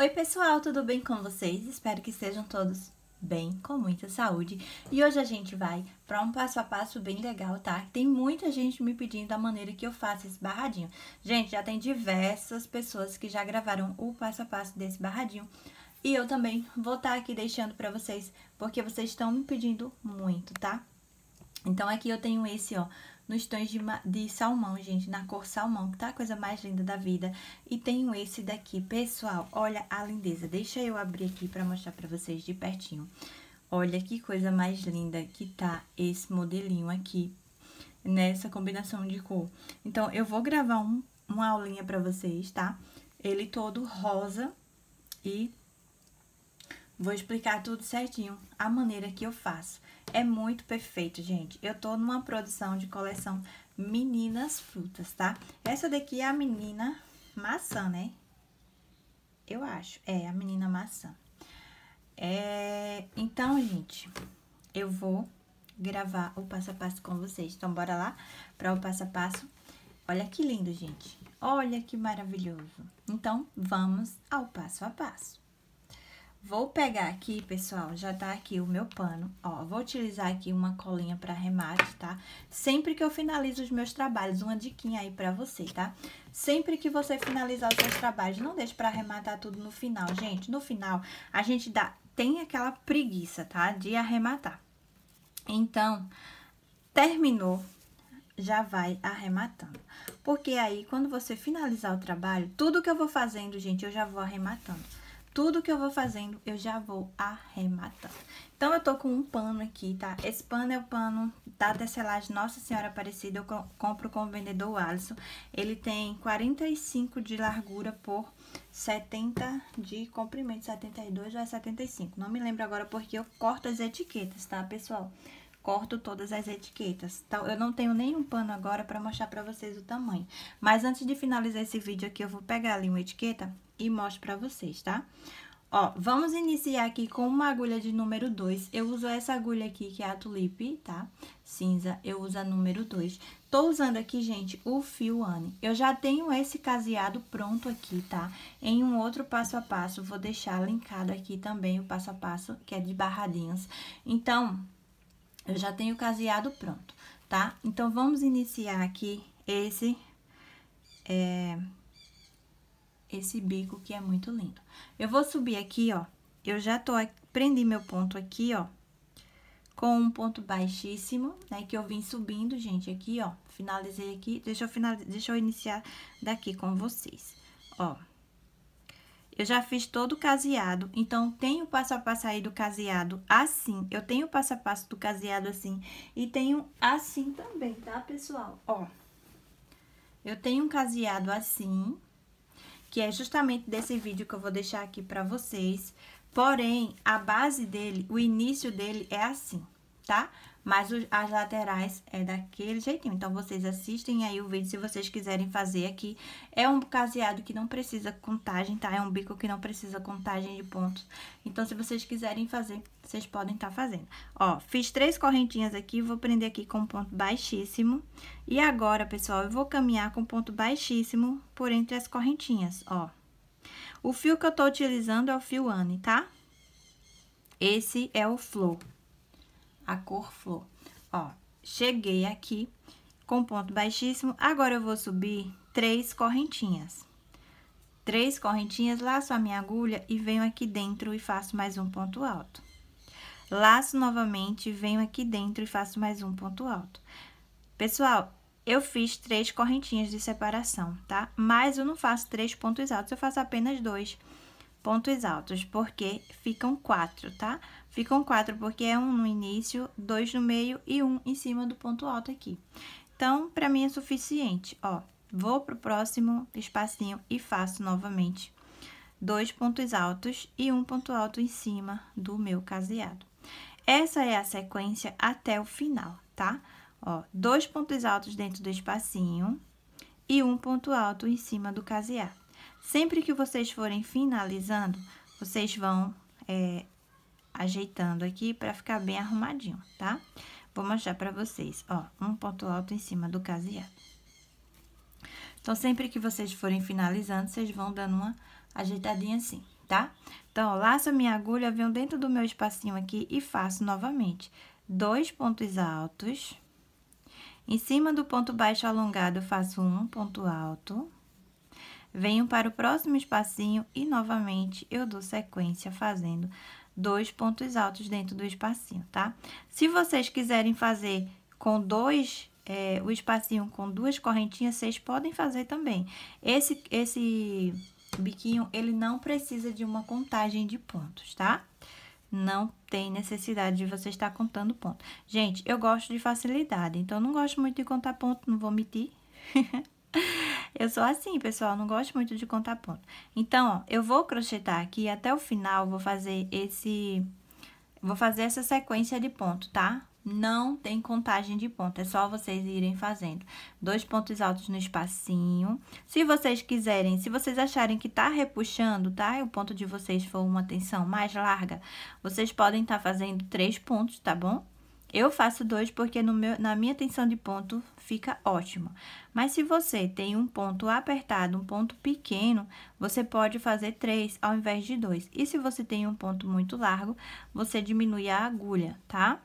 Oi, pessoal, tudo bem com vocês? Espero que estejam todos bem, com muita saúde. E hoje a gente vai para um passo a passo bem legal, tá? Tem muita gente me pedindo a maneira que eu faço esse barradinho. Gente, já tem diversas pessoas que já gravaram o passo a passo desse barradinho. E eu também vou estar tá aqui deixando para vocês, porque vocês estão me pedindo muito, tá? Então, aqui eu tenho esse, ó, nos tons de, de salmão, gente, na cor salmão, que tá a coisa mais linda da vida. E tenho esse daqui, pessoal, olha a lindeza. Deixa eu abrir aqui pra mostrar pra vocês de pertinho. Olha que coisa mais linda que tá esse modelinho aqui, nessa combinação de cor. Então, eu vou gravar um, uma aulinha pra vocês, tá? Ele todo rosa e vou explicar tudo certinho, a maneira que eu faço é muito perfeito, gente. Eu tô numa produção de coleção Meninas Frutas, tá? Essa daqui é a menina maçã, né? Eu acho. É, a menina maçã. É... Então, gente, eu vou gravar o passo a passo com vocês. Então, bora lá para o passo a passo. Olha que lindo, gente. Olha que maravilhoso. Então, vamos ao passo a passo. Vou pegar aqui, pessoal, já tá aqui o meu pano, ó, vou utilizar aqui uma colinha pra remate, tá? Sempre que eu finalizo os meus trabalhos, uma diquinha aí pra você, tá? Sempre que você finalizar os seus trabalhos, não deixe pra arrematar tudo no final, gente. No final, a gente dá, tem aquela preguiça, tá? De arrematar. Então, terminou, já vai arrematando. Porque aí, quando você finalizar o trabalho, tudo que eu vou fazendo, gente, eu já vou arrematando tudo que eu vou fazendo, eu já vou arrematando. Então, eu tô com um pano aqui, tá? Esse pano é o pano da tecelagem Nossa Senhora Aparecida, eu compro com o vendedor Alisson. Ele tem 45 de largura por 70 de comprimento, 72 ou é 75. Não me lembro agora porque eu corto as etiquetas, tá, pessoal? Pessoal corto todas as etiquetas. Então, eu não tenho nenhum pano agora para mostrar para vocês o tamanho. Mas antes de finalizar esse vídeo aqui, eu vou pegar ali uma etiqueta e mostro para vocês, tá? Ó, vamos iniciar aqui com uma agulha de número 2. Eu uso essa agulha aqui, que é a tulipe, tá? Cinza, eu uso a número 2. Tô usando aqui, gente, o fio Anne. Eu já tenho esse caseado pronto aqui, tá? Em um outro passo a passo, vou deixar linkado aqui também o passo a passo, que é de barradinhas. Então, eu já tenho o caseado pronto, tá? Então, vamos iniciar aqui esse, é, esse bico que é muito lindo. Eu vou subir aqui, ó, eu já tô, prendi meu ponto aqui, ó, com um ponto baixíssimo, né, que eu vim subindo, gente, aqui, ó, finalizei aqui, deixa eu, finalizar, deixa eu iniciar daqui com vocês, ó. Eu já fiz todo o caseado, então tem o passo a passo aí do caseado assim. Eu tenho o passo a passo do caseado assim e tenho assim também, tá, pessoal? Ó, eu tenho um caseado assim, que é justamente desse vídeo que eu vou deixar aqui pra vocês. Porém, a base dele, o início dele é assim tá? Mas as laterais é daquele jeitinho. Então, vocês assistem aí o vídeo se vocês quiserem fazer aqui. É um caseado que não precisa contagem, tá? É um bico que não precisa contagem de pontos. Então, se vocês quiserem fazer, vocês podem estar tá fazendo. Ó, fiz três correntinhas aqui, vou prender aqui com ponto baixíssimo. E agora, pessoal, eu vou caminhar com ponto baixíssimo por entre as correntinhas, ó. O fio que eu tô utilizando é o fio Anne, tá? Esse é o flor a cor flor. Ó, cheguei aqui com ponto baixíssimo, agora eu vou subir três correntinhas. Três correntinhas, laço a minha agulha e venho aqui dentro e faço mais um ponto alto. Laço novamente, venho aqui dentro e faço mais um ponto alto. Pessoal, eu fiz três correntinhas de separação, tá? Mas eu não faço três pontos altos, eu faço apenas dois pontos altos, porque ficam quatro, tá? Tá? Ficam quatro, porque é um no início, dois no meio e um em cima do ponto alto aqui. Então, pra mim é suficiente, ó. Vou pro próximo espacinho e faço novamente dois pontos altos e um ponto alto em cima do meu caseado. Essa é a sequência até o final, tá? Ó, dois pontos altos dentro do espacinho e um ponto alto em cima do caseado. Sempre que vocês forem finalizando, vocês vão é, ajeitando aqui pra ficar bem arrumadinho, tá? Vou mostrar pra vocês, ó, um ponto alto em cima do caseado. Então, sempre que vocês forem finalizando, vocês vão dando uma ajeitadinha assim, tá? Então, ó, laço minha agulha, venho dentro do meu espacinho aqui e faço novamente dois pontos altos. Em cima do ponto baixo alongado, faço um ponto alto. Venho para o próximo espacinho e, novamente, eu dou sequência fazendo dois pontos altos dentro do espacinho, tá? Se vocês quiserem fazer com dois, é, o espacinho com duas correntinhas, vocês podem fazer também. Esse, esse biquinho, ele não precisa de uma contagem de pontos, tá? Não tem necessidade de você estar contando ponto. Gente, eu gosto de facilidade, então, não gosto muito de contar ponto, não vou mentir. Eu sou assim, pessoal, não gosto muito de contar ponto. Então, ó, eu vou crochetar aqui até o final, vou fazer esse... Vou fazer essa sequência de ponto, tá? Não tem contagem de ponto, é só vocês irem fazendo. Dois pontos altos no espacinho. Se vocês quiserem, se vocês acharem que tá repuxando, tá? E o ponto de vocês for uma tensão mais larga, vocês podem estar tá fazendo três pontos, tá bom? Eu faço dois porque meu, na minha tensão de ponto fica ótimo. Mas se você tem um ponto apertado, um ponto pequeno, você pode fazer três ao invés de dois. E se você tem um ponto muito largo, você diminui a agulha, tá?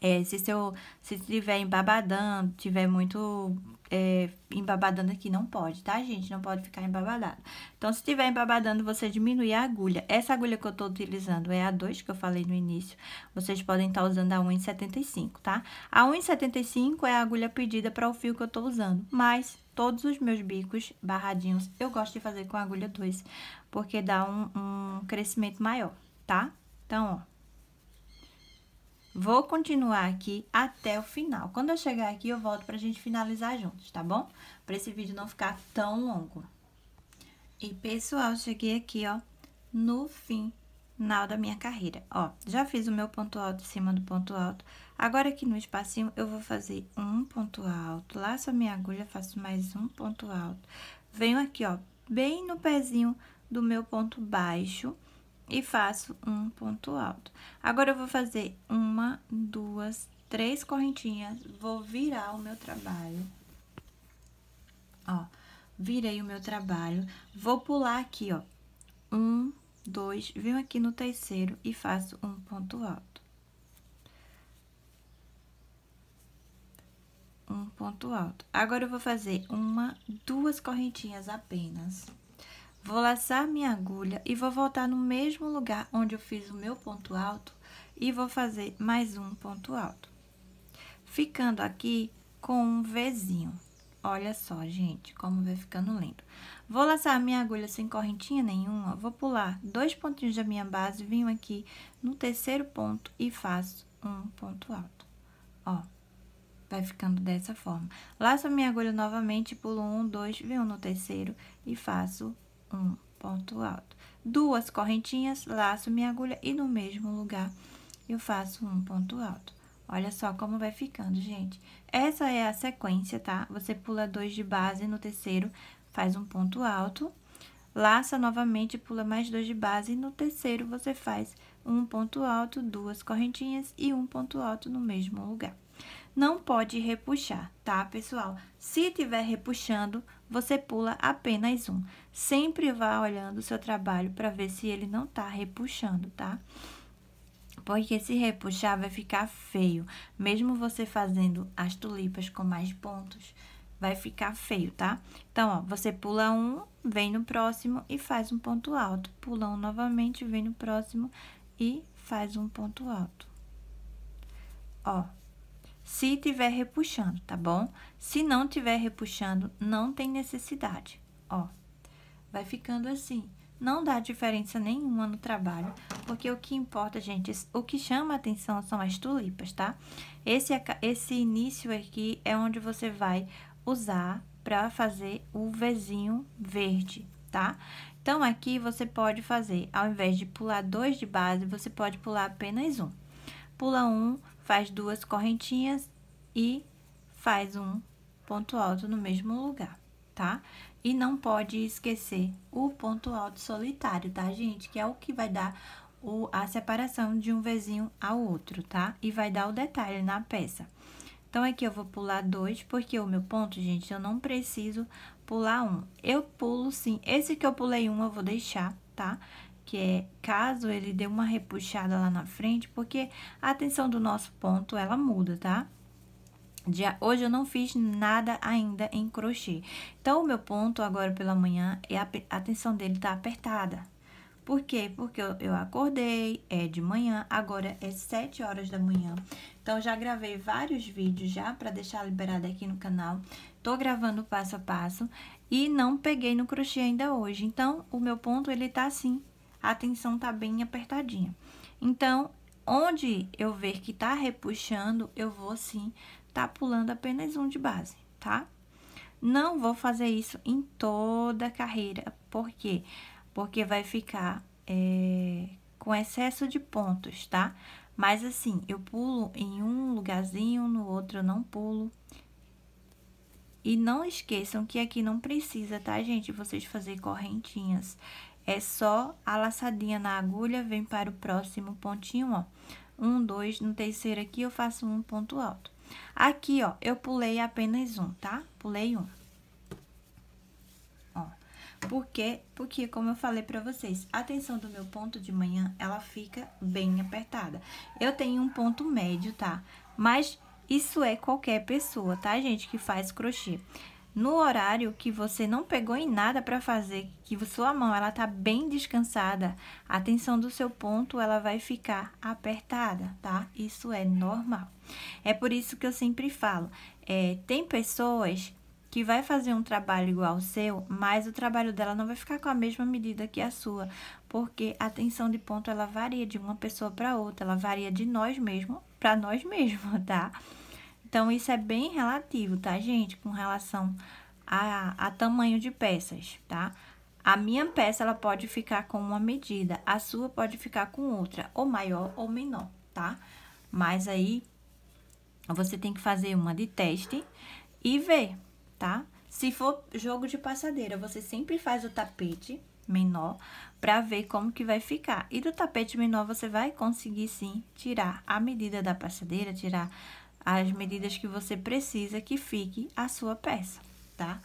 É, se seu se tiver embabadando, tiver muito é, embabadando aqui, não pode, tá, gente? Não pode ficar embabadado. Então, se tiver embabadando, você diminui a agulha. Essa agulha que eu tô utilizando é a 2, que eu falei no início. Vocês podem estar tá usando a 1,75, tá? A 1,75 é a agulha pedida para o fio que eu tô usando, mas todos os meus bicos barradinhos eu gosto de fazer com agulha 2, porque dá um, um crescimento maior, tá? Então, ó. Vou continuar aqui até o final. Quando eu chegar aqui, eu volto pra gente finalizar juntos, tá bom? Pra esse vídeo não ficar tão longo. E, pessoal, cheguei aqui, ó, no final da minha carreira. Ó, já fiz o meu ponto alto em cima do ponto alto. Agora, aqui no espacinho, eu vou fazer um ponto alto, laço a minha agulha, faço mais um ponto alto. Venho aqui, ó, bem no pezinho do meu ponto baixo e faço um ponto alto. Agora, eu vou fazer uma, duas, três correntinhas, vou virar o meu trabalho. Ó, virei o meu trabalho, vou pular aqui, ó, um, dois, venho aqui no terceiro e faço um ponto alto. Um ponto alto. Agora, eu vou fazer uma, duas correntinhas apenas. Vou laçar minha agulha e vou voltar no mesmo lugar onde eu fiz o meu ponto alto e vou fazer mais um ponto alto. Ficando aqui com um Vzinho. Olha só, gente, como vai ficando lindo. Vou laçar minha agulha sem correntinha nenhuma, vou pular dois pontinhos da minha base, venho aqui no terceiro ponto e faço um ponto alto. Ó, vai ficando dessa forma. Laço a minha agulha novamente, pulo um, dois, venho no terceiro e faço um ponto alto. Duas correntinhas, laço minha agulha e no mesmo lugar eu faço um ponto alto. Olha só como vai ficando, gente. Essa é a sequência, tá? Você pula dois de base no terceiro, faz um ponto alto, laça novamente, pula mais dois de base e no terceiro você faz um ponto alto, duas correntinhas e um ponto alto no mesmo lugar não pode repuxar, tá, pessoal? Se tiver repuxando, você pula apenas um. Sempre vá olhando o seu trabalho para ver se ele não tá repuxando, tá? Porque se repuxar, vai ficar feio. Mesmo você fazendo as tulipas com mais pontos, vai ficar feio, tá? Então, ó, você pula um, vem no próximo e faz um ponto alto. Pula um novamente, vem no próximo e faz um ponto alto. Ó, se tiver repuxando, tá bom? Se não tiver repuxando, não tem necessidade, ó. Vai ficando assim. Não dá diferença nenhuma no trabalho, porque o que importa, gente, o que chama a atenção são as tulipas, tá? Esse, é esse início aqui é onde você vai usar para fazer o vizinho verde, tá? Então, aqui você pode fazer, ao invés de pular dois de base, você pode pular apenas um. Pula um, faz duas correntinhas e faz um ponto alto no mesmo lugar, tá? E não pode esquecer o ponto alto solitário, tá, gente? Que é o que vai dar o, a separação de um vizinho ao outro, tá? E vai dar o detalhe na peça. Então, aqui eu vou pular dois, porque o meu ponto, gente, eu não preciso pular um. Eu pulo sim, esse que eu pulei um eu vou deixar, tá? Tá? que é caso ele dê uma repuxada lá na frente, porque a tensão do nosso ponto, ela muda, tá? Dia, hoje eu não fiz nada ainda em crochê. Então, o meu ponto agora pela manhã, é a, a tensão dele tá apertada. Por quê? Porque eu, eu acordei, é de manhã, agora é 7 horas da manhã. Então, já gravei vários vídeos já para deixar liberado aqui no canal. Tô gravando passo a passo e não peguei no crochê ainda hoje. Então, o meu ponto, ele tá assim, a tensão tá bem apertadinha. Então, onde eu ver que tá repuxando, eu vou sim tá pulando apenas um de base, tá? Não vou fazer isso em toda a carreira, por quê? Porque vai ficar é, com excesso de pontos, tá? Mas assim, eu pulo em um lugarzinho, no outro eu não pulo. E não esqueçam que aqui não precisa, tá, gente? Vocês fazer correntinhas. É só a laçadinha na agulha, vem para o próximo pontinho, ó. Um, dois, no terceiro aqui eu faço um ponto alto. Aqui, ó, eu pulei apenas um, tá? Pulei um. Ó, porque, porque como eu falei pra vocês, a tensão do meu ponto de manhã, ela fica bem apertada. Eu tenho um ponto médio, tá? Mas isso é qualquer pessoa, tá, gente, que faz crochê no horário que você não pegou em nada para fazer, que sua mão ela tá bem descansada, a tensão do seu ponto ela vai ficar apertada, tá? Isso é normal. É por isso que eu sempre falo, é, tem pessoas que vai fazer um trabalho igual ao seu, mas o trabalho dela não vai ficar com a mesma medida que a sua, porque a tensão de ponto ela varia de uma pessoa para outra, ela varia de nós mesmos para nós mesmos, tá? Então, isso é bem relativo, tá, gente? Com relação a, a tamanho de peças, tá? A minha peça, ela pode ficar com uma medida, a sua pode ficar com outra, ou maior ou menor, tá? Mas aí, você tem que fazer uma de teste e ver, tá? Se for jogo de passadeira, você sempre faz o tapete menor para ver como que vai ficar. E do tapete menor, você vai conseguir, sim, tirar a medida da passadeira, tirar as medidas que você precisa que fique a sua peça, tá?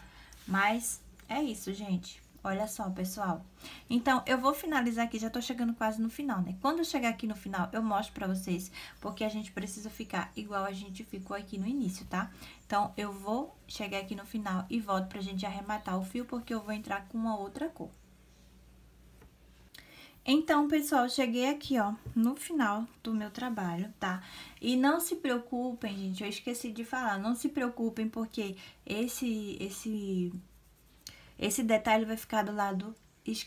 Mas é isso, gente. Olha só, pessoal. Então, eu vou finalizar aqui, já tô chegando quase no final, né? Quando eu chegar aqui no final, eu mostro pra vocês, porque a gente precisa ficar igual a gente ficou aqui no início, tá? Então, eu vou chegar aqui no final e volto pra gente arrematar o fio, porque eu vou entrar com uma outra cor. Então, pessoal, cheguei aqui, ó, no final do meu trabalho, tá? E não se preocupem, gente, eu esqueci de falar, não se preocupem porque esse, esse, esse detalhe vai ficar do lado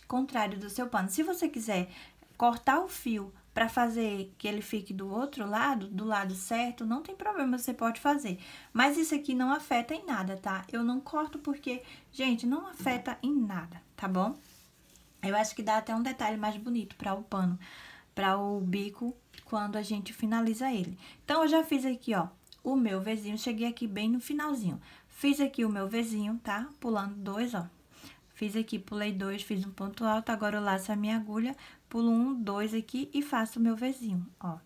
contrário do seu pano. Se você quiser cortar o fio para fazer que ele fique do outro lado, do lado certo, não tem problema, você pode fazer. Mas isso aqui não afeta em nada, tá? Eu não corto porque, gente, não afeta em nada, tá bom? Eu acho que dá até um detalhe mais bonito para o pano, para o bico, quando a gente finaliza ele. Então, eu já fiz aqui, ó, o meu vizinho, cheguei aqui bem no finalzinho. Fiz aqui o meu vizinho, tá? Pulando dois, ó. Fiz aqui, pulei dois, fiz um ponto alto, agora eu laço a minha agulha, pulo um, dois aqui e faço o meu vizinho, ó.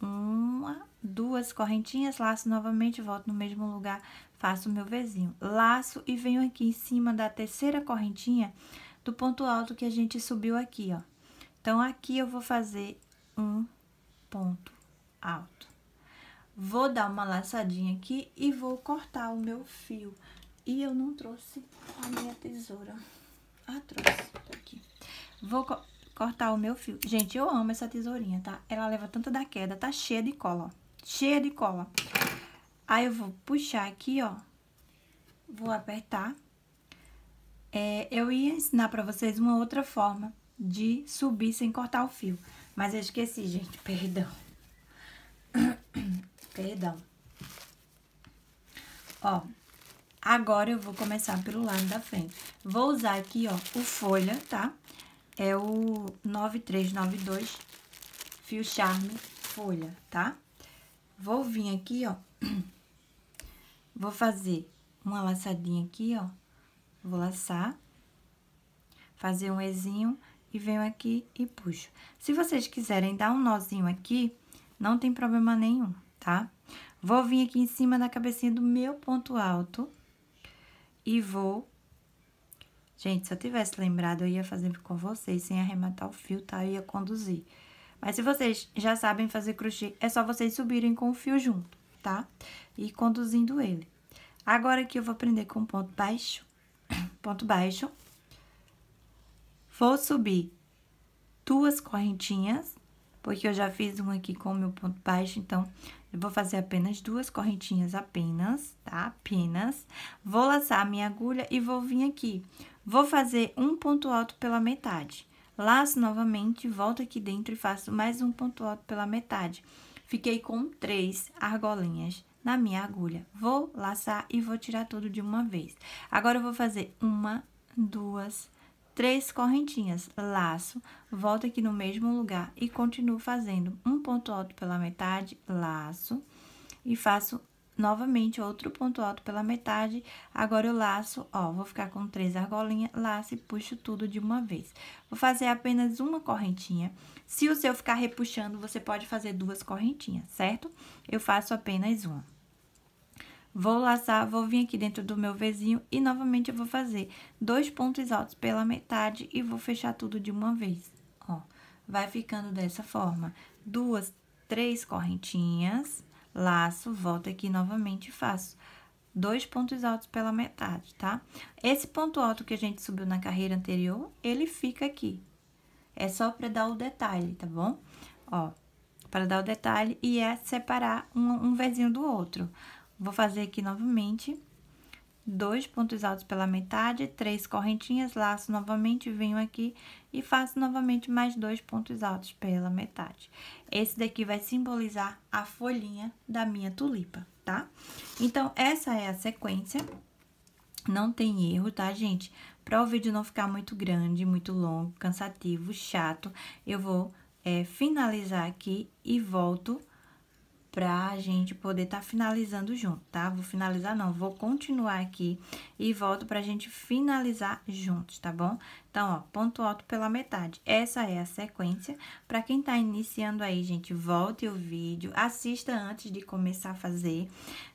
Uma, duas correntinhas, laço novamente, volto no mesmo lugar, faço o meu vizinho. Laço e venho aqui em cima da terceira correntinha do ponto alto que a gente subiu aqui, ó. Então, aqui eu vou fazer um ponto alto. Vou dar uma laçadinha aqui e vou cortar o meu fio. E eu não trouxe a minha tesoura. Ah, trouxe, tá aqui. Vou co cortar o meu fio. Gente, eu amo essa tesourinha, tá? Ela leva tanto da queda, tá cheia de cola, ó. Cheia de cola. Aí, eu vou puxar aqui, ó. Vou apertar é, eu ia ensinar para vocês uma outra forma de subir sem cortar o fio, mas eu esqueci, gente, perdão. perdão. Ó, agora eu vou começar pelo lado da frente. Vou usar aqui, ó, o folha, tá? É o 9392 fio charme folha, tá? Vou vir aqui, ó, vou fazer uma laçadinha aqui, ó, Vou laçar, fazer um Ezinho e venho aqui e puxo. Se vocês quiserem dar um nozinho aqui, não tem problema nenhum, tá? Vou vir aqui em cima da cabecinha do meu ponto alto e vou... Gente, se eu tivesse lembrado, eu ia fazer com vocês, sem arrematar o fio, tá? Eu ia conduzir. Mas se vocês já sabem fazer crochê, é só vocês subirem com o fio junto, tá? E conduzindo ele. Agora aqui eu vou prender com um ponto baixo, ponto baixo, vou subir duas correntinhas, porque eu já fiz um aqui com o meu ponto baixo, então, eu vou fazer apenas duas correntinhas apenas, tá? Apenas. Vou laçar a minha agulha e vou vir aqui. Vou fazer um ponto alto pela metade. Laço novamente, volto aqui dentro e faço mais um ponto alto pela metade. Fiquei com três argolinhas na minha agulha. Vou laçar e vou tirar tudo de uma vez. Agora, eu vou fazer uma, duas, três correntinhas, laço, volto aqui no mesmo lugar e continuo fazendo um ponto alto pela metade, laço, e faço novamente outro ponto alto pela metade. Agora, eu laço, ó, vou ficar com três argolinhas, laço e puxo tudo de uma vez. Vou fazer apenas uma correntinha, se o seu ficar repuxando, você pode fazer duas correntinhas, certo? Eu faço apenas uma. Vou laçar, vou vir aqui dentro do meu vizinho e novamente eu vou fazer dois pontos altos pela metade e vou fechar tudo de uma vez. Ó, vai ficando dessa forma. Duas, três correntinhas, laço, volto aqui novamente e faço dois pontos altos pela metade, tá? Esse ponto alto que a gente subiu na carreira anterior, ele fica aqui, é só para dar o detalhe, tá bom? Ó, para dar o detalhe e é separar um, um vezinho do outro. Vou fazer aqui novamente. Dois pontos altos pela metade, três correntinhas, laço novamente, venho aqui e faço novamente mais dois pontos altos pela metade. Esse daqui vai simbolizar a folhinha da minha tulipa, tá? Então, essa é a sequência. Não tem erro, tá, gente? Para o vídeo não ficar muito grande, muito longo, cansativo, chato, eu vou é, finalizar aqui e volto pra gente poder tá finalizando junto, tá? Vou finalizar não, vou continuar aqui e volto pra gente finalizar juntos, tá bom? Então, ó, ponto alto pela metade. Essa é a sequência. Pra quem tá iniciando aí, gente, volte o vídeo, assista antes de começar a fazer,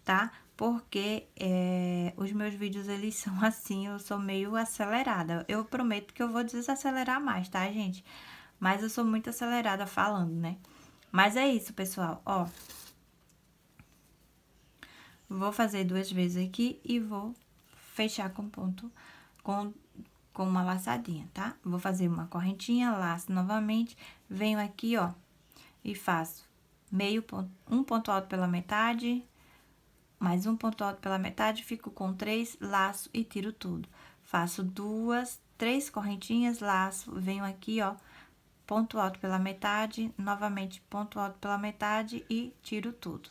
tá? Porque é, os meus vídeos, eles são assim, eu sou meio acelerada. Eu prometo que eu vou desacelerar mais, tá, gente? Mas eu sou muito acelerada falando, né? Mas é isso, pessoal, ó. Vou fazer duas vezes aqui e vou fechar com ponto, com, com uma laçadinha, tá? Vou fazer uma correntinha, laço novamente, venho aqui, ó, e faço meio ponto, um ponto alto pela metade, mais um ponto alto pela metade, fico com três, laço e tiro tudo. Faço duas, três correntinhas, laço, venho aqui, ó, ponto alto pela metade, novamente ponto alto pela metade e tiro tudo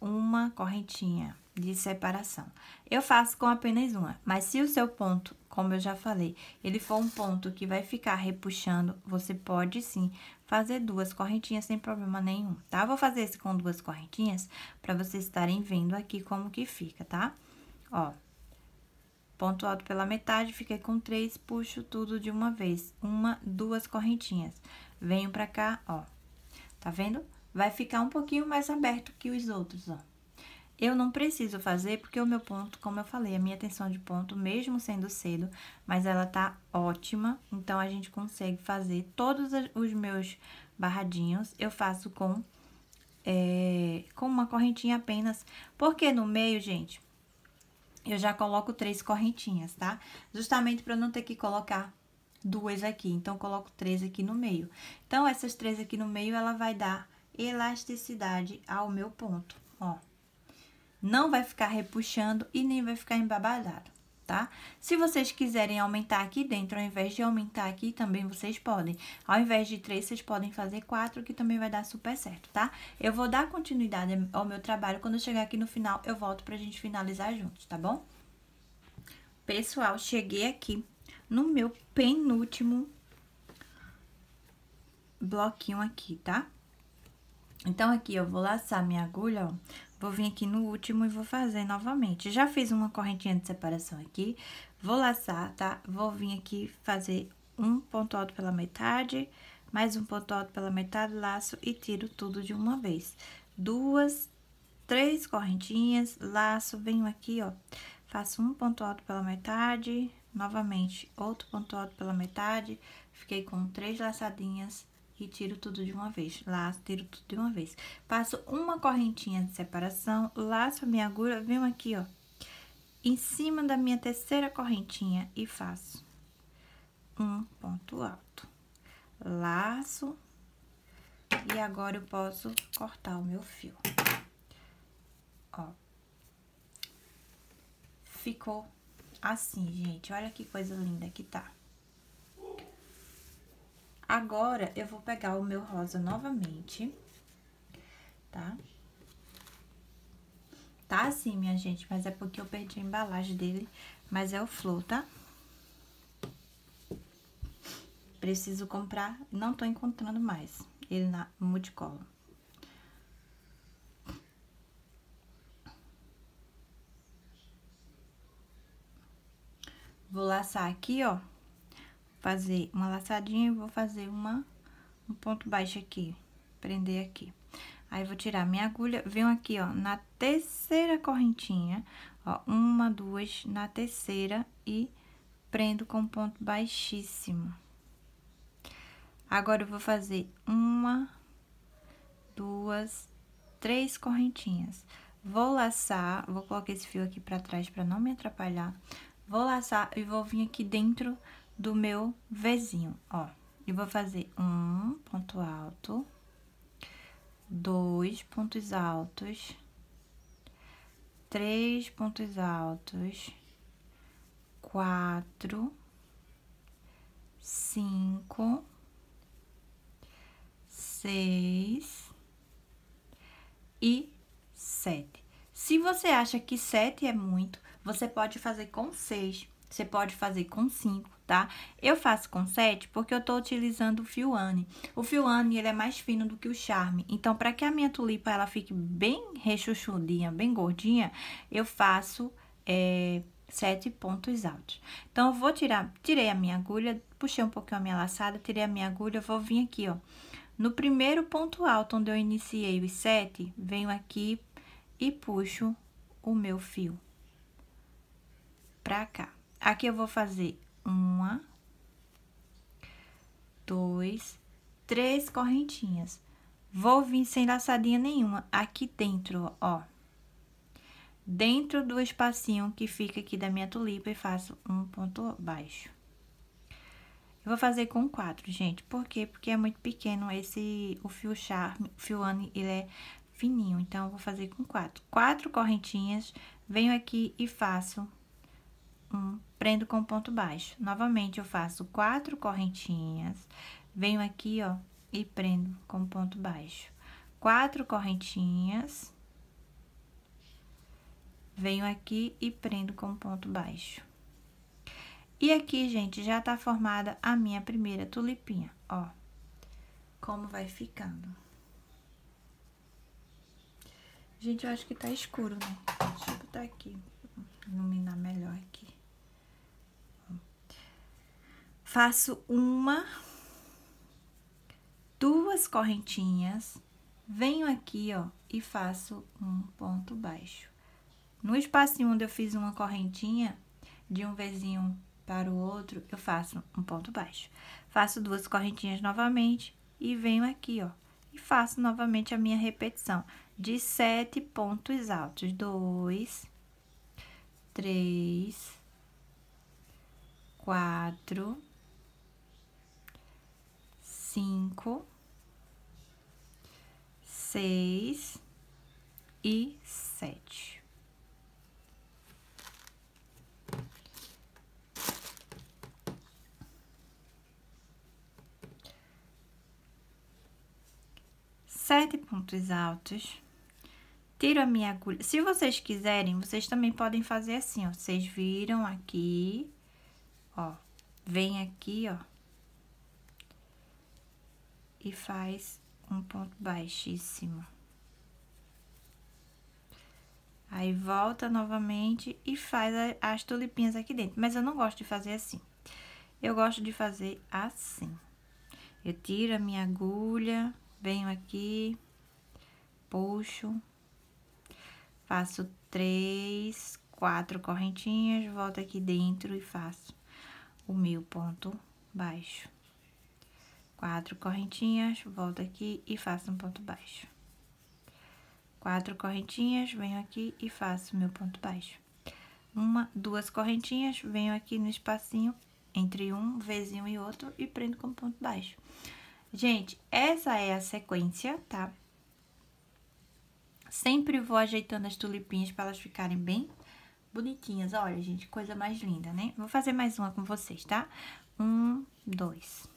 uma correntinha de separação. Eu faço com apenas uma, mas se o seu ponto, como eu já falei, ele for um ponto que vai ficar repuxando, você pode sim fazer duas correntinhas sem problema nenhum, tá? Vou fazer esse com duas correntinhas para vocês estarem vendo aqui como que fica, tá? Ó, ponto alto pela metade, fiquei com três, puxo tudo de uma vez, uma, duas correntinhas. Venho pra cá, ó, tá vendo? Tá vendo? vai ficar um pouquinho mais aberto que os outros, ó. Eu não preciso fazer porque o meu ponto, como eu falei, a minha tensão de ponto, mesmo sendo cedo, mas ela tá ótima. Então, a gente consegue fazer todos os meus barradinhos, eu faço com, é, com uma correntinha apenas. Porque no meio, gente, eu já coloco três correntinhas, tá? Justamente para não ter que colocar duas aqui. Então, coloco três aqui no meio. Então, essas três aqui no meio, ela vai dar elasticidade ao meu ponto, ó. Não vai ficar repuxando e nem vai ficar embabadado, tá? Se vocês quiserem aumentar aqui dentro, ao invés de aumentar aqui, também vocês podem. Ao invés de três, vocês podem fazer quatro, que também vai dar super certo, tá? Eu vou dar continuidade ao meu trabalho. Quando eu chegar aqui no final, eu volto pra gente finalizar juntos, tá bom? Pessoal, cheguei aqui no meu penúltimo bloquinho aqui, tá? Então, aqui eu vou laçar minha agulha, ó, vou vir aqui no último e vou fazer novamente. Já fiz uma correntinha de separação aqui, vou laçar, tá? Vou vir aqui fazer um ponto alto pela metade, mais um ponto alto pela metade, laço e tiro tudo de uma vez. Duas, três correntinhas, laço, venho aqui, ó, faço um ponto alto pela metade, novamente outro ponto alto pela metade, fiquei com três laçadinhas, e tiro tudo de uma vez, laço, tiro tudo de uma vez. Passo uma correntinha de separação, laço a minha agulha, venho aqui, ó, em cima da minha terceira correntinha e faço um ponto alto. Laço, e agora eu posso cortar o meu fio. Ó. Ficou assim, gente. Olha que coisa linda que tá. Agora, eu vou pegar o meu rosa novamente, tá? Tá assim, minha gente, mas é porque eu perdi a embalagem dele, mas é o flor, tá? Preciso comprar, não tô encontrando mais ele na multicolor. Vou laçar aqui, ó fazer uma laçadinha e vou fazer uma, um ponto baixo aqui, prender aqui. Aí, vou tirar minha agulha, venho aqui, ó, na terceira correntinha, ó, uma, duas, na terceira e prendo com ponto baixíssimo. Agora, eu vou fazer uma, duas, três correntinhas. Vou laçar, vou colocar esse fio aqui pra trás pra não me atrapalhar. Vou laçar e vou vir aqui dentro do meu vizinho, ó. E vou fazer um ponto alto, dois pontos altos, três pontos altos, quatro, cinco, seis e sete. Se você acha que sete é muito, você pode fazer com seis, você pode fazer com cinco, tá? Eu faço com 7 porque eu tô utilizando o fio Anne. O fio Anne, ele é mais fino do que o Charme. Então, para que a minha tulipa, ela fique bem rechuchudinha, bem gordinha, eu faço é, 7 pontos altos. Então, eu vou tirar, tirei a minha agulha, puxei um pouquinho a minha laçada, tirei a minha agulha, vou vir aqui, ó. No primeiro ponto alto, onde eu iniciei os 7, venho aqui e puxo o meu fio pra cá. Aqui eu vou fazer uma, dois, três correntinhas. Vou vir sem laçadinha nenhuma aqui dentro, ó. Dentro do espacinho que fica aqui da minha tulipa e faço um ponto baixo. Eu vou fazer com quatro, gente. Por quê? Porque é muito pequeno esse, o fio charme, o fio ane, ele é fininho. Então, eu vou fazer com quatro. Quatro correntinhas, venho aqui e faço um, prendo com ponto baixo. Novamente, eu faço quatro correntinhas, venho aqui, ó, e prendo com ponto baixo. Quatro correntinhas, venho aqui e prendo com ponto baixo. E aqui, gente, já tá formada a minha primeira tulipinha, ó. Como vai ficando. Gente, eu acho que tá escuro, né? Deixa eu botar aqui, iluminar melhor aqui. faço uma, duas correntinhas, venho aqui, ó, e faço um ponto baixo. No espaço onde eu fiz uma correntinha, de um vizinho para o outro, eu faço um ponto baixo. Faço duas correntinhas novamente e venho aqui, ó, e faço novamente a minha repetição de sete pontos altos. Dois, três, quatro, cinco, seis e sete. Sete pontos altos. Tiro a minha agulha. Se vocês quiserem, vocês também podem fazer assim, ó. Vocês viram aqui, ó. Vem aqui, ó e faz um ponto baixíssimo. Aí, volta novamente e faz as tulipinhas aqui dentro. Mas eu não gosto de fazer assim. Eu gosto de fazer assim. Eu tiro a minha agulha, venho aqui, puxo, faço três, quatro correntinhas, volto aqui dentro e faço o meu ponto baixo quatro correntinhas, volto aqui e faço um ponto baixo. Quatro correntinhas, venho aqui e faço meu ponto baixo. Uma, duas correntinhas, venho aqui no espacinho entre um vizinho e outro e prendo com ponto baixo. Gente, essa é a sequência, tá? Sempre vou ajeitando as tulipinhas para elas ficarem bem bonitinhas. Olha, gente, coisa mais linda, né? Vou fazer mais uma com vocês, tá? Um, dois...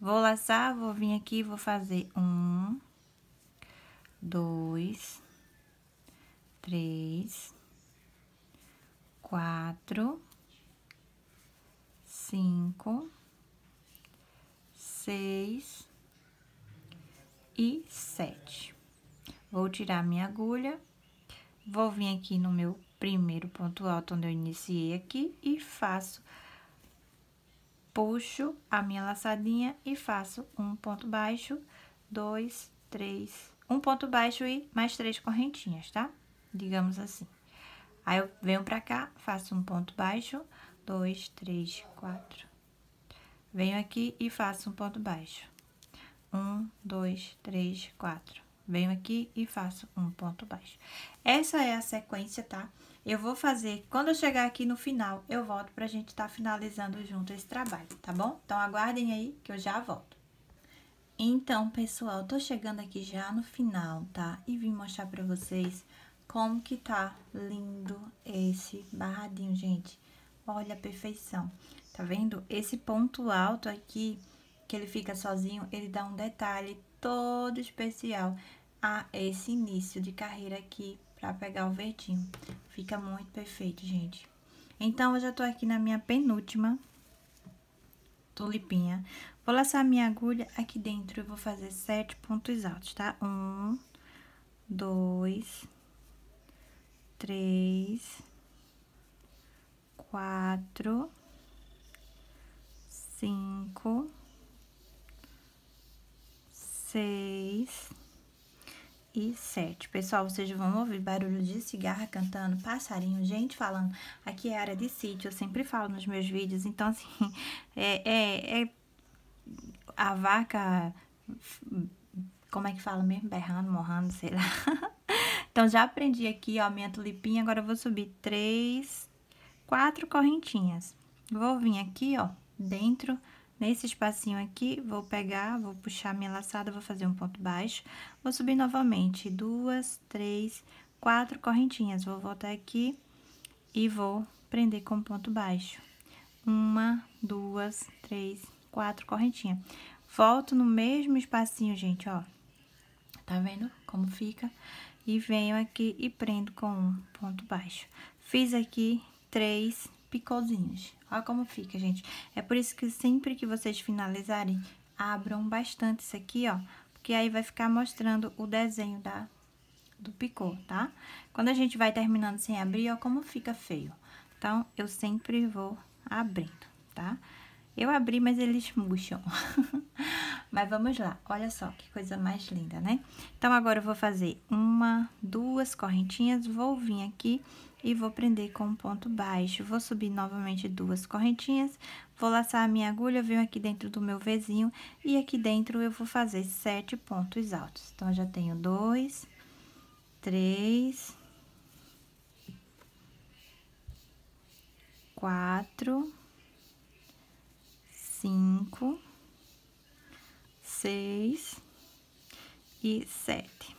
Vou laçar, vou vir aqui, vou fazer um, dois, três, quatro, cinco, seis e sete. Vou tirar minha agulha, vou vir aqui no meu primeiro ponto alto onde eu iniciei aqui e faço puxo a minha laçadinha e faço um ponto baixo, dois, três, um ponto baixo e mais três correntinhas, tá? Digamos assim. Aí, eu venho pra cá, faço um ponto baixo, dois, três, quatro. Venho aqui e faço um ponto baixo. Um, dois, três, quatro. Venho aqui e faço um ponto baixo. Essa é a sequência, tá? Tá? Eu vou fazer, quando eu chegar aqui no final, eu volto pra gente tá finalizando junto esse trabalho, tá bom? Então, aguardem aí que eu já volto. Então, pessoal, tô chegando aqui já no final, tá? E vim mostrar pra vocês como que tá lindo esse barradinho, gente. Olha a perfeição. Tá vendo? Esse ponto alto aqui, que ele fica sozinho, ele dá um detalhe todo especial a esse início de carreira aqui pra pegar o verdinho. Fica muito perfeito, gente. Então, eu já tô aqui na minha penúltima tulipinha. Vou laçar minha agulha aqui dentro e vou fazer sete pontos altos, tá? Um, dois, três, quatro, cinco, seis, e 7. Pessoal, vocês vão ouvir barulho de cigarra cantando, passarinho, gente falando. Aqui é área de sítio, eu sempre falo nos meus vídeos. Então, assim, é, é, é a vaca, como é que fala mesmo? Berrando, morrando, sei lá. Então, já aprendi aqui, ó, minha tulipinha. Agora, eu vou subir três, quatro correntinhas. Vou vir aqui, ó, dentro Nesse espacinho aqui, vou pegar, vou puxar minha laçada, vou fazer um ponto baixo, vou subir novamente duas, três, quatro correntinhas. Vou voltar aqui e vou prender com ponto baixo. Uma, duas, três, quatro correntinhas. Volto no mesmo espacinho, gente, ó. Tá vendo como fica? E venho aqui e prendo com um ponto baixo. Fiz aqui três picôzinhos. Olha como fica, gente. É por isso que sempre que vocês finalizarem, abram bastante isso aqui, ó. Porque aí vai ficar mostrando o desenho da, do picô, tá? Quando a gente vai terminando sem abrir, ó como fica feio. Então, eu sempre vou abrindo, tá? Eu abri, mas eles murcham. mas vamos lá, olha só que coisa mais linda, né? Então, agora eu vou fazer uma, duas correntinhas, vou vir aqui e vou prender com um ponto baixo. Vou subir novamente duas correntinhas, vou laçar a minha agulha, venho aqui dentro do meu vizinho e aqui dentro eu vou fazer sete pontos altos. Então, já tenho dois, três, quatro, cinco, seis e sete.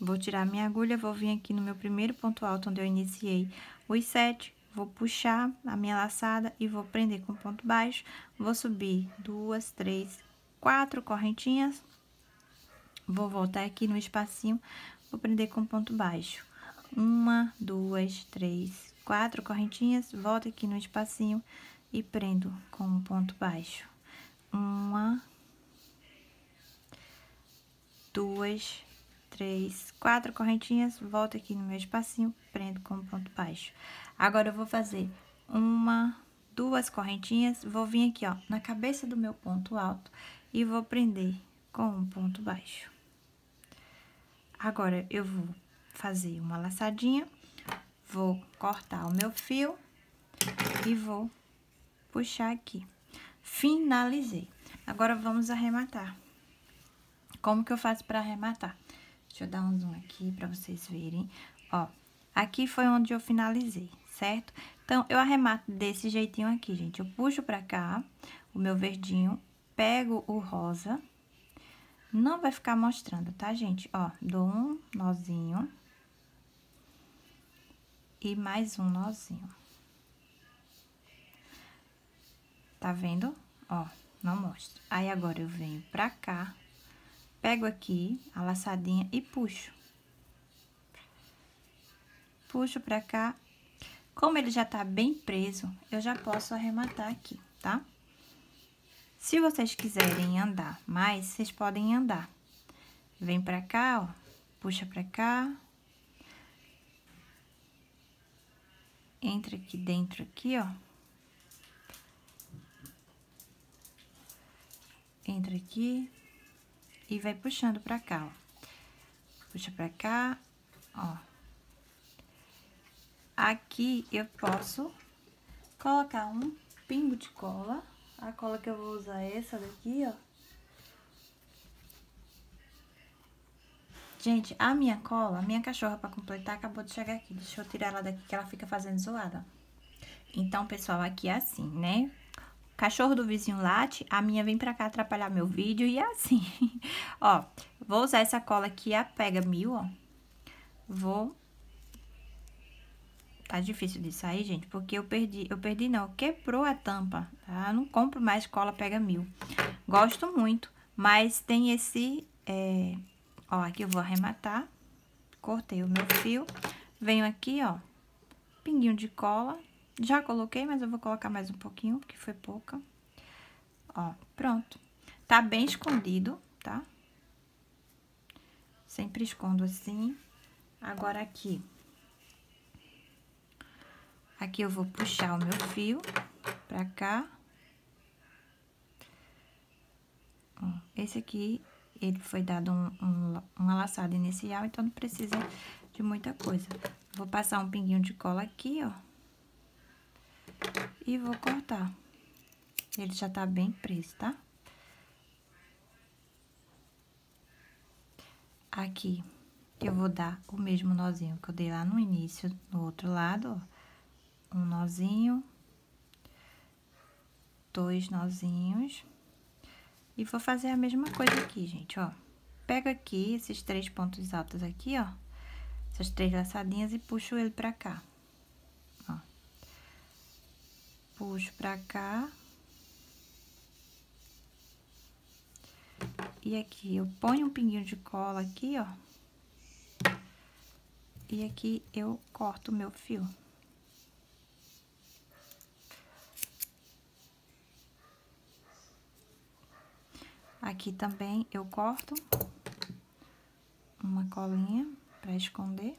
Vou tirar minha agulha, vou vir aqui no meu primeiro ponto alto, onde eu iniciei os sete, vou puxar a minha laçada e vou prender com ponto baixo. Vou subir duas, três, quatro correntinhas. Vou voltar aqui no espacinho, vou prender com ponto baixo. Uma, duas, três, quatro correntinhas, volto aqui no espacinho e prendo com ponto baixo. Uma, duas, três, quatro correntinhas, volto aqui no meu espacinho, prendo com um ponto baixo. Agora, eu vou fazer uma, duas correntinhas, vou vir aqui, ó, na cabeça do meu ponto alto e vou prender com um ponto baixo. Agora, eu vou fazer uma laçadinha, vou cortar o meu fio e vou puxar aqui. Finalizei. Agora, vamos arrematar. Como que eu faço para arrematar? Deixa eu dar um zoom aqui pra vocês verem. Ó, aqui foi onde eu finalizei, certo? Então, eu arremato desse jeitinho aqui, gente. Eu puxo pra cá o meu verdinho, pego o rosa. Não vai ficar mostrando, tá, gente? Ó, dou um nozinho. E mais um nozinho. Tá vendo? Ó, não mostra. Aí, agora, eu venho pra cá, Pego aqui a laçadinha e puxo. Puxo pra cá. Como ele já tá bem preso, eu já posso arrematar aqui, tá? Se vocês quiserem andar mais, vocês podem andar. Vem pra cá, ó. Puxa pra cá. Entra aqui dentro aqui, ó. Entra aqui e vai puxando pra cá, ó. Puxa pra cá, ó. Aqui eu posso colocar um pingo de cola. A cola que eu vou usar é essa daqui, ó. Gente, a minha cola, a minha cachorra, pra completar, acabou de chegar aqui. Deixa eu tirar ela daqui, que ela fica fazendo zoada. Então, pessoal, aqui é assim, né? Cachorro do vizinho late, a minha vem pra cá atrapalhar meu vídeo e é assim. ó, vou usar essa cola aqui, a Pega Mil, ó. Vou... Tá difícil de sair, gente, porque eu perdi... Eu perdi não, quebrou a tampa, Ah, não compro mais cola Pega Mil. Gosto muito, mas tem esse... É... Ó, aqui eu vou arrematar. Cortei o meu fio. Venho aqui, ó, pinguinho de cola já coloquei, mas eu vou colocar mais um pouquinho, porque foi pouca. Ó, pronto. Tá bem escondido, tá? Sempre escondo assim. Agora aqui. Aqui eu vou puxar o meu fio pra cá. Ó, esse aqui, ele foi dado um, um, uma laçada inicial, então não precisa de muita coisa. Vou passar um pinguinho de cola aqui, ó e vou cortar. Ele já tá bem preso, tá? Aqui, eu vou dar o mesmo nozinho que eu dei lá no início, no outro lado, ó. Um nozinho, dois nozinhos. E vou fazer a mesma coisa aqui, gente, ó. Pego aqui esses três pontos altos aqui, ó. Essas três laçadinhas e puxo ele pra cá. puxo pra cá. E aqui, eu ponho um pinguinho de cola aqui, ó. E aqui, eu corto o meu fio. Aqui também, eu corto uma colinha pra esconder.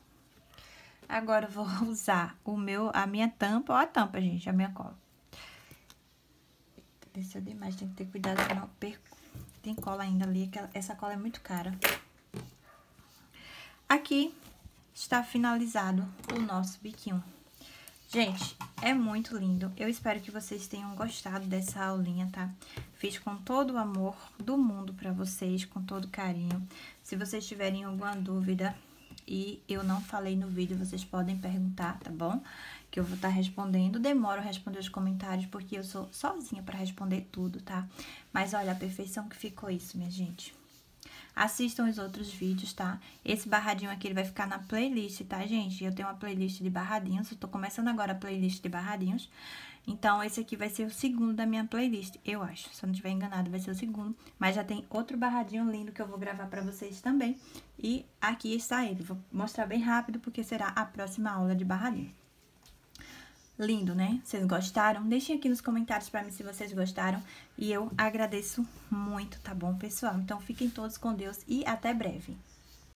Agora, vou usar o meu, a minha tampa, ó a tampa, gente, a minha cola desceu demais, tem que ter cuidado senão não perco. Tem cola ainda ali, essa cola é muito cara. Aqui está finalizado o nosso biquinho. Gente, é muito lindo. Eu espero que vocês tenham gostado dessa aulinha, tá? Fiz com todo o amor do mundo pra vocês, com todo carinho. Se vocês tiverem alguma dúvida, e eu não falei no vídeo, vocês podem perguntar, tá bom? Que eu vou estar tá respondendo, demoro a responder os comentários porque eu sou sozinha para responder tudo, tá? Mas olha a perfeição que ficou isso, minha gente. Assistam os outros vídeos, tá? Esse barradinho aqui ele vai ficar na playlist, tá, gente? Eu tenho uma playlist de barradinhos, eu tô começando agora a playlist de barradinhos. Então, esse aqui vai ser o segundo da minha playlist, eu acho. Se eu não estiver enganado, vai ser o segundo. Mas já tem outro barradinho lindo que eu vou gravar pra vocês também. E aqui está ele. Vou mostrar bem rápido, porque será a próxima aula de barradinho. Lindo, né? Vocês gostaram? Deixem aqui nos comentários para mim se vocês gostaram. E eu agradeço muito, tá bom, pessoal? Então, fiquem todos com Deus e até breve.